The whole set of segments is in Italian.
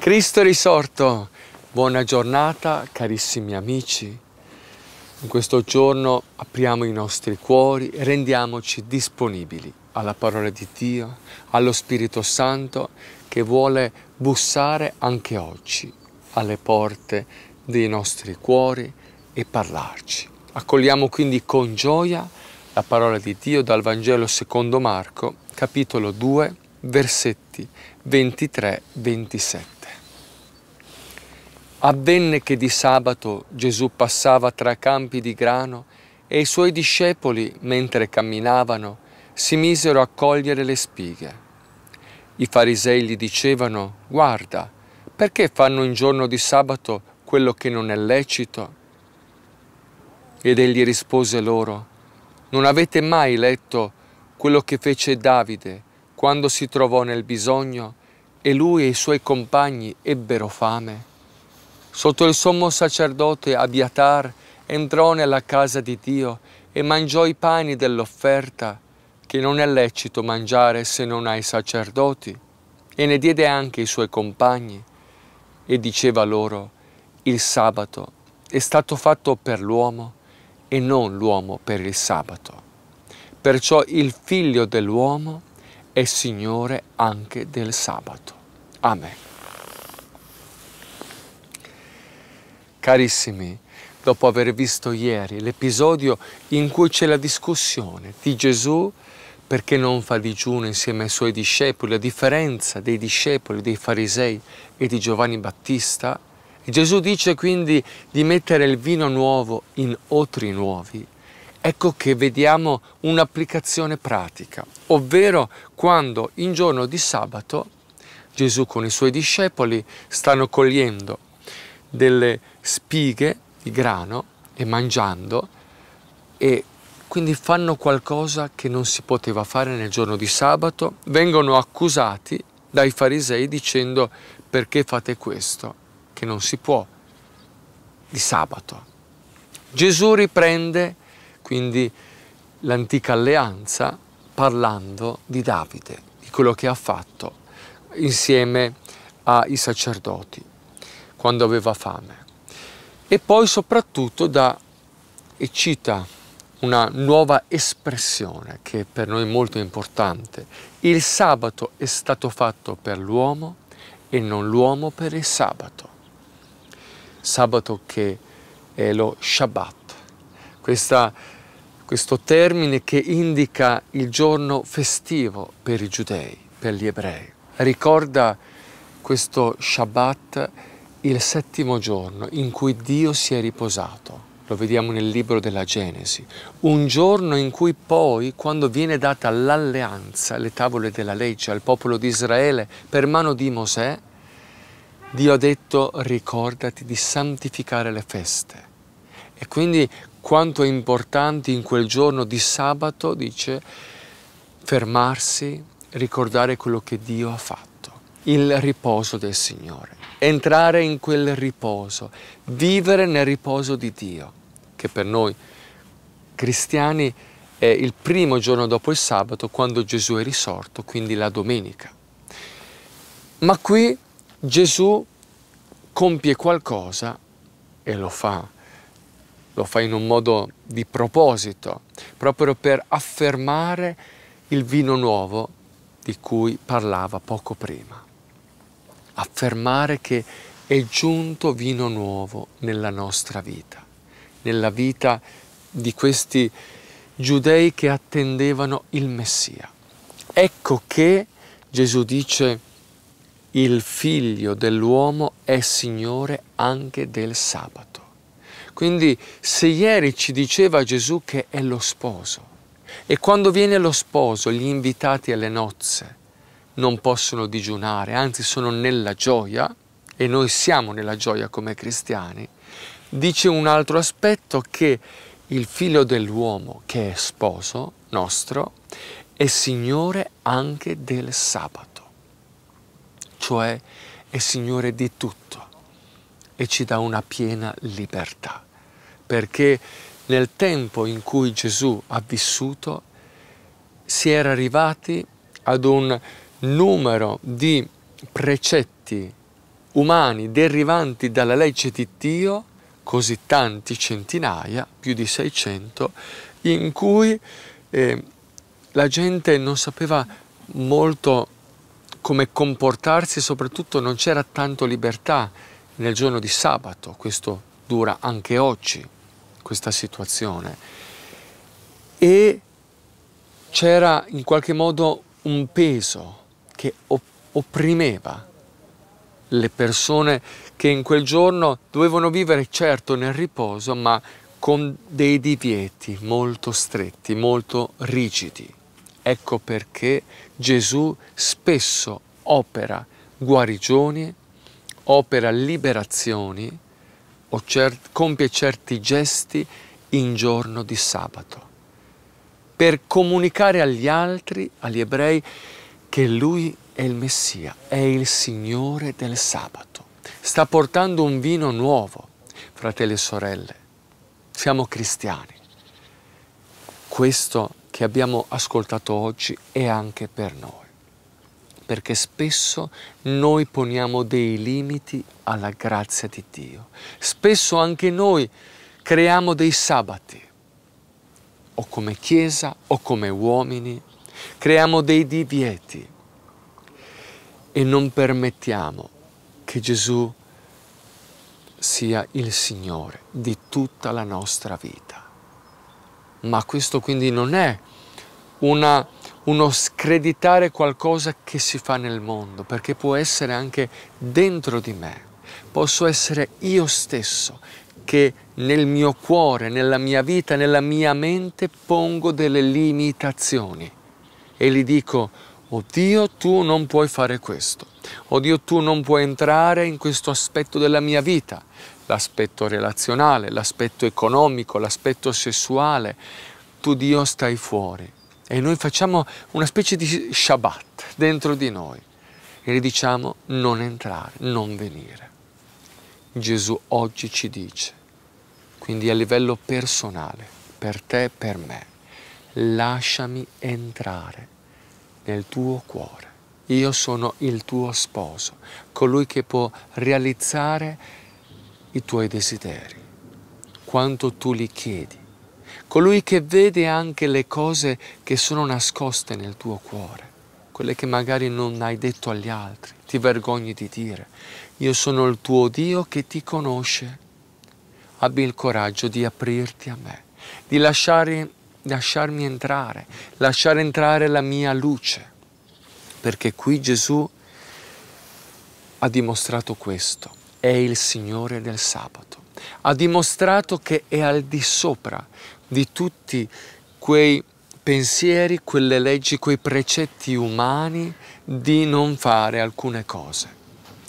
Cristo risorto, buona giornata carissimi amici. In questo giorno apriamo i nostri cuori e rendiamoci disponibili alla parola di Dio, allo Spirito Santo che vuole bussare anche oggi alle porte dei nostri cuori e parlarci. Accogliamo quindi con gioia la parola di Dio dal Vangelo secondo Marco, capitolo 2, versetti 23-27. Avvenne che di sabato Gesù passava tra campi di grano e i suoi discepoli, mentre camminavano, si misero a cogliere le spighe. I farisei gli dicevano, guarda, perché fanno in giorno di sabato quello che non è lecito? Ed egli rispose loro, non avete mai letto quello che fece Davide quando si trovò nel bisogno e lui e i suoi compagni ebbero fame? Sotto il sommo sacerdote Abiatar entrò nella casa di Dio e mangiò i pani dell'offerta, che non è lecito mangiare se non ai sacerdoti, e ne diede anche i suoi compagni, e diceva loro, il sabato è stato fatto per l'uomo e non l'uomo per il sabato. Perciò il figlio dell'uomo è Signore anche del sabato. Amen. Carissimi, dopo aver visto ieri l'episodio in cui c'è la discussione di Gesù perché non fa digiuno insieme ai suoi discepoli, a differenza dei discepoli, dei farisei e di Giovanni Battista, Gesù dice quindi di mettere il vino nuovo in otri nuovi. Ecco che vediamo un'applicazione pratica, ovvero quando in giorno di sabato Gesù con i suoi discepoli stanno cogliendo delle spighe di grano e mangiando e quindi fanno qualcosa che non si poteva fare nel giorno di sabato, vengono accusati dai farisei dicendo perché fate questo che non si può di sabato. Gesù riprende quindi l'antica alleanza parlando di Davide, di quello che ha fatto insieme ai sacerdoti quando aveva fame. E poi soprattutto da e cita una nuova espressione che per noi è molto importante. Il sabato è stato fatto per l'uomo e non l'uomo per il sabato. Sabato che è lo Shabbat. Questa, questo termine che indica il giorno festivo per i giudei, per gli ebrei. Ricorda questo Shabbat il settimo giorno in cui Dio si è riposato. Lo vediamo nel libro della Genesi. Un giorno in cui poi, quando viene data l'alleanza, le tavole della legge al popolo di Israele per mano di Mosè, Dio ha detto ricordati di santificare le feste. E quindi quanto è importante in quel giorno di sabato, dice, fermarsi, ricordare quello che Dio ha fatto, il riposo del Signore entrare in quel riposo, vivere nel riposo di Dio, che per noi cristiani è il primo giorno dopo il sabato quando Gesù è risorto, quindi la domenica. Ma qui Gesù compie qualcosa e lo fa, lo fa in un modo di proposito, proprio per affermare il vino nuovo di cui parlava poco prima affermare che è giunto vino nuovo nella nostra vita, nella vita di questi giudei che attendevano il Messia. Ecco che Gesù dice il figlio dell'uomo è Signore anche del sabato. Quindi se ieri ci diceva Gesù che è lo sposo e quando viene lo sposo, gli invitati alle nozze, non possono digiunare, anzi sono nella gioia, e noi siamo nella gioia come cristiani, dice un altro aspetto che il figlio dell'uomo, che è sposo nostro, è Signore anche del sabato, cioè è Signore di tutto e ci dà una piena libertà, perché nel tempo in cui Gesù ha vissuto si era arrivati ad un numero di precetti umani derivanti dalla legge di Dio, così tanti centinaia, più di 600, in cui eh, la gente non sapeva molto come comportarsi, soprattutto non c'era tanto libertà nel giorno di sabato, questo dura anche oggi, questa situazione. E c'era in qualche modo un peso che opprimeva le persone che in quel giorno dovevano vivere certo nel riposo, ma con dei divieti molto stretti, molto rigidi. Ecco perché Gesù spesso opera guarigioni, opera liberazioni o cer- compie certi gesti in giorno di sabato per comunicare agli altri, agli ebrei, che lui è il Messia, è il Signore del sabato. Sta portando un vino nuovo, fratelli e sorelle. Siamo cristiani. Questo che abbiamo ascoltato oggi è anche per noi, perché spesso noi poniamo dei limiti alla grazia di Dio. Spesso anche noi creiamo dei sabati, o come Chiesa, o come uomini, creiamo dei divieti e non permettiamo che Gesù sia il Signore di tutta la nostra vita. Ma questo quindi non è una, uno screditare qualcosa che si fa nel mondo, perché può essere anche dentro di me, posso essere io stesso che nel mio cuore, nella mia vita, nella mia mente pongo delle limitazioni e gli dico, oddio oh tu non puoi fare questo, oddio oh tu non puoi entrare in questo aspetto della mia vita, l'aspetto relazionale, l'aspetto economico, l'aspetto sessuale, tu Dio stai fuori. E noi facciamo una specie di Shabbat dentro di noi e gli diciamo non entrare, non venire. Gesù oggi ci dice, quindi a livello personale, per te e per me lasciami entrare nel tuo cuore. Io sono il tuo sposo, colui che può realizzare i tuoi desideri, quanto tu li chiedi, colui che vede anche le cose che sono nascoste nel tuo cuore, quelle che magari non hai detto agli altri, ti vergogni di dire. Io sono il tuo Dio che ti conosce. Abbi il coraggio di aprirti a me, di lasciare lasciarmi entrare, lasciare entrare la mia luce, perché qui Gesù ha dimostrato questo, è il Signore del sabato, ha dimostrato che è al di sopra di tutti quei pensieri, quelle leggi, quei precetti umani di non fare alcune cose,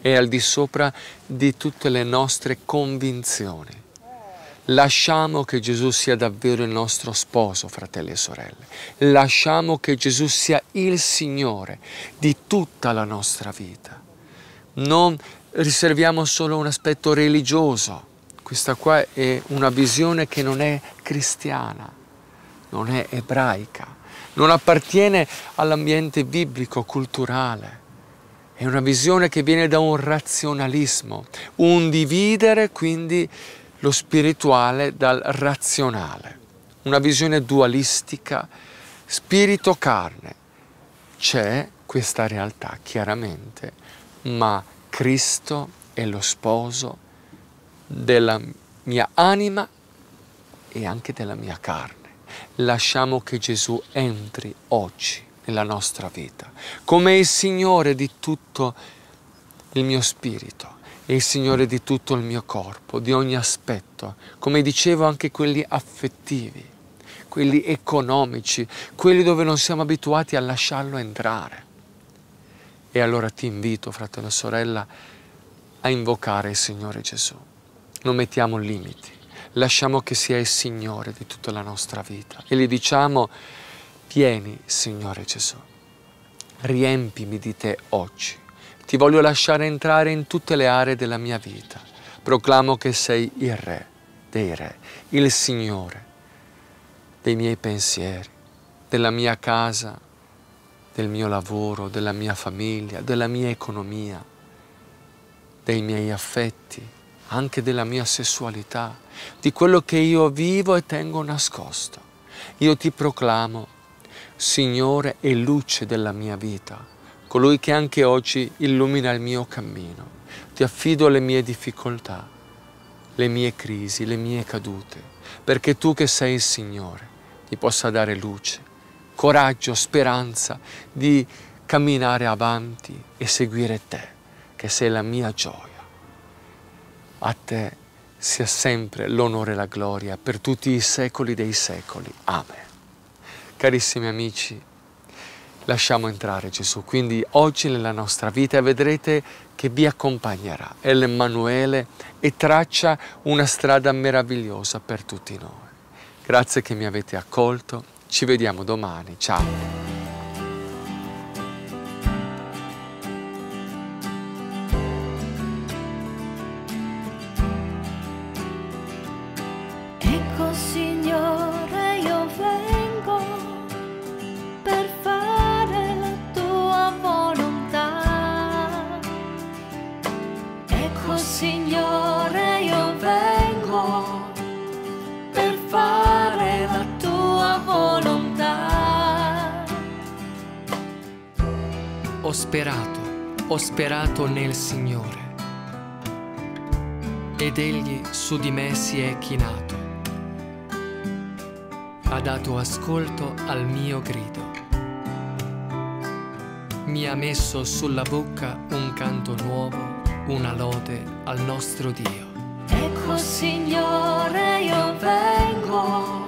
è al di sopra di tutte le nostre convinzioni Lasciamo che Gesù sia davvero il nostro sposo, fratelli e sorelle. Lasciamo che Gesù sia il Signore di tutta la nostra vita. Non riserviamo solo un aspetto religioso. Questa qua è una visione che non è cristiana, non è ebraica, non appartiene all'ambiente biblico, culturale. È una visione che viene da un razionalismo, un dividere quindi lo spirituale dal razionale, una visione dualistica, spirito-carne. C'è questa realtà chiaramente, ma Cristo è lo sposo della mia anima e anche della mia carne. Lasciamo che Gesù entri oggi nella nostra vita, come il Signore di tutto il il mio spirito e il Signore di tutto il mio corpo, di ogni aspetto, come dicevo anche quelli affettivi, quelli economici, quelli dove non siamo abituati a lasciarlo entrare. E allora ti invito, fratello e sorella, a invocare il Signore Gesù. Non mettiamo limiti, lasciamo che sia il Signore di tutta la nostra vita e gli diciamo, vieni Signore Gesù, riempimi di te oggi ti voglio lasciare entrare in tutte le aree della mia vita. Proclamo che sei il Re dei Re, il Signore dei miei pensieri, della mia casa, del mio lavoro, della mia famiglia, della mia economia, dei miei affetti, anche della mia sessualità, di quello che io vivo e tengo nascosto. Io ti proclamo, Signore e luce della mia vita, colui che anche oggi illumina il mio cammino. Ti affido le mie difficoltà, le mie crisi, le mie cadute, perché tu che sei il Signore ti possa dare luce, coraggio, speranza di camminare avanti e seguire te, che sei la mia gioia. A te sia sempre l'onore e la gloria per tutti i secoli dei secoli. Amen. Carissimi amici, lasciamo entrare Gesù. Quindi oggi nella nostra vita vedrete che vi accompagnerà, è l'Emmanuele e traccia una strada meravigliosa per tutti noi. Grazie che mi avete accolto, ci vediamo domani, ciao! sperato, ho sperato nel Signore. Ed egli su di me si è chinato. Ha dato ascolto al mio grido. Mi ha messo sulla bocca un canto nuovo, una lode al nostro Dio. Ecco Signore, io vengo.